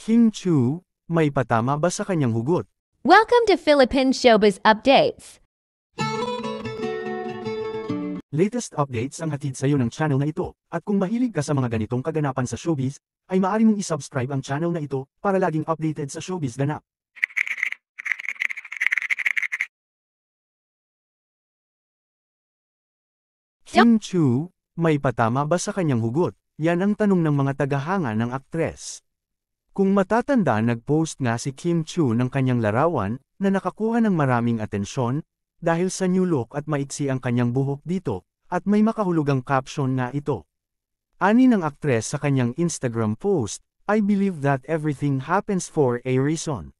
Kim Chu, may patama ba sa kanyang hugot? Welcome to Philippine Showbiz Updates! Latest updates ang hatid sa iyo ng channel na ito, at kung mahilig ka sa mga ganitong kaganapan sa showbiz, ay maaari mong isubscribe ang channel na ito para laging updated sa showbiz ganap. Kim Chu, may patama ba sa kanyang hugot? Yan ang tanong ng mga tagahanga ng aktres. Kung matatanda nag-post nga si Kim Chu ng kanyang larawan, na nakakuha ng maraming atensyon, dahil sa new look at maiksi ang kanyang buhok dito, at may makahulugang caption na ito. Ani ng aktres sa kanyang Instagram post, I believe that everything happens for a reason.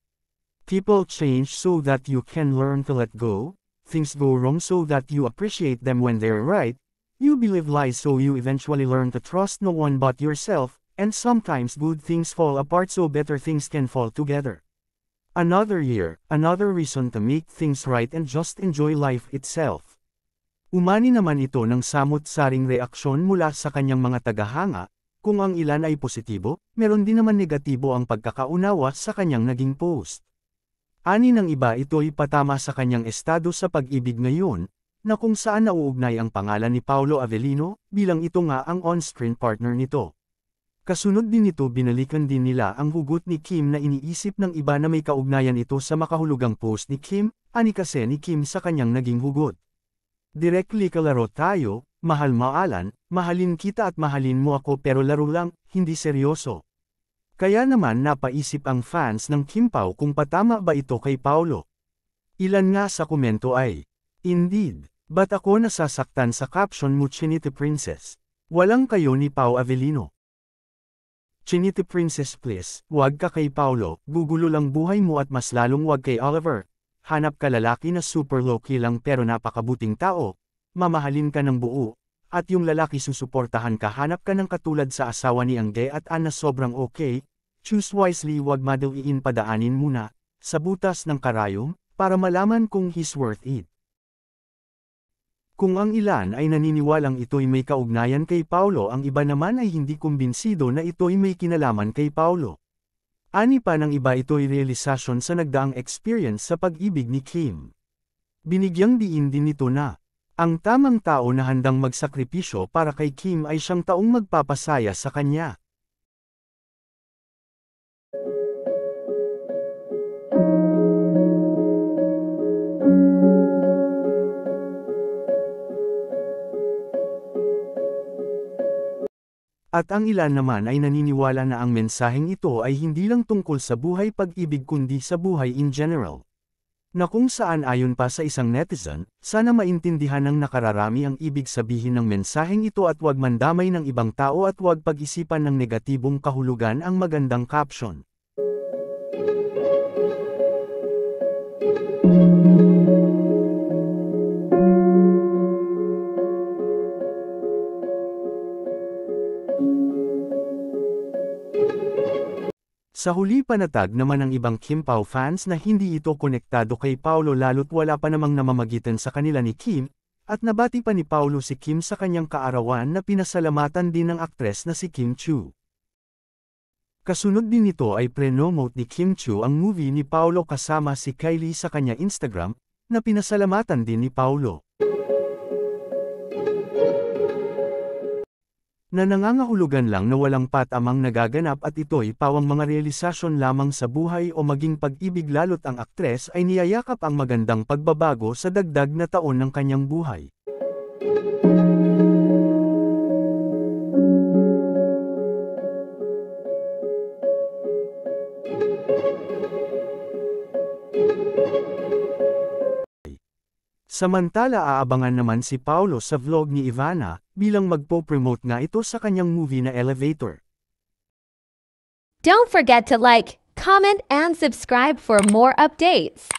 People change so that you can learn to let go, things go wrong so that you appreciate them when they're right, you believe lies so you eventually learn to trust no one but yourself, And sometimes good things fall apart so better things can fall together. Another year, another reason to make things right and just enjoy life itself. Umani naman ito ng samot-saring reaksyon mula sa kanyang mga tagahanga, kung ang ilan ay positibo, meron din naman negatibo ang pagkakaunawa sa kanyang naging post. Ani ng iba ito ay patama sa kanyang estado sa pag-ibig ngayon, na kung saan nauugnay ang pangalan ni Paolo Avellino, bilang ito nga ang on-screen partner nito. Kasunod din nito binalikan din nila ang hugot ni Kim na iniisip ng iba na may kaugnayan ito sa makahulugang post ni Kim, ani kasi ni Kim sa kanyang naging hugot. Directly kalaro tayo, mahal maalan, mahalin kita at mahalin mo ako pero laro lang, hindi seryoso. Kaya naman napaisip ang fans ng Kim Pao kung patama ba ito kay Paolo. Ilan nga sa komento ay, Indeed, ba't ako nasasaktan sa caption mo Chinita Princess? Walang kayo ni Pao Avellino. Chiniti Princess please, huwag ka kay Paolo, gugulo lang buhay mo at mas lalong huwag kay Oliver. Hanap ka lalaki na super low-key lang pero napakabuting tao. Mamahalin ka ng buo. At yung lalaki susuportahan ka hanap ka ng katulad sa asawa ni Angge at Anna sobrang okay. Choose wisely wag madaliin padaanin muna, sa butas ng karayom, para malaman kung he's worth it. Kung ang ilan ay naniniwalang ito'y may kaugnayan kay Paulo ang iba naman ay hindi kumbinsido na ito'y may kinalaman kay Paulo. Ani pa ng iba ito'y realisasyon sa nagdaang experience sa pag-ibig ni Kim. Binigyang diin din nito na, ang tamang tao na handang magsakripisyo para kay Kim ay siyang taong magpapasaya sa kanya. At ang ilan naman ay naniniwala na ang mensaheng ito ay hindi lang tungkol sa buhay pag-ibig kundi sa buhay in general. Na kung saan ayon pa sa isang netizen, sana maintindihan ng nakararami ang ibig sabihin ng mensaheng ito at huwag mandamay ng ibang tao at huwag pag-isipan ng negatibong kahulugan ang magandang caption. Thank you. Sa huli panatag naman ng ibang Kim Pao fans na hindi ito konektado kay Paolo lalo't wala pa namang namamagitan sa kanila ni Kim, at nabati pa ni Paolo si Kim sa kanyang kaarawan na pinasalamatan din ng aktres na si Kim Chu. Kasunod din nito ay pre prenomote ni Kim Chu ang movie ni Paolo kasama si Kylie sa kanya Instagram, na pinasalamatan din ni Paolo. na nangangahulugan lang na walang patamang nagaganap at ito'y pawang mga realisasyon lamang sa buhay o maging pag-ibig lalot ang aktres ay niyayakap ang magandang pagbabago sa dagdag na taon ng kanyang buhay. Thank you. Samantala aabangan naman si Paolo sa vlog ni Ivana, bilang magpo-promote nga ito sa kanyang movie na Elevator. Don't forget to like, comment and subscribe for more updates.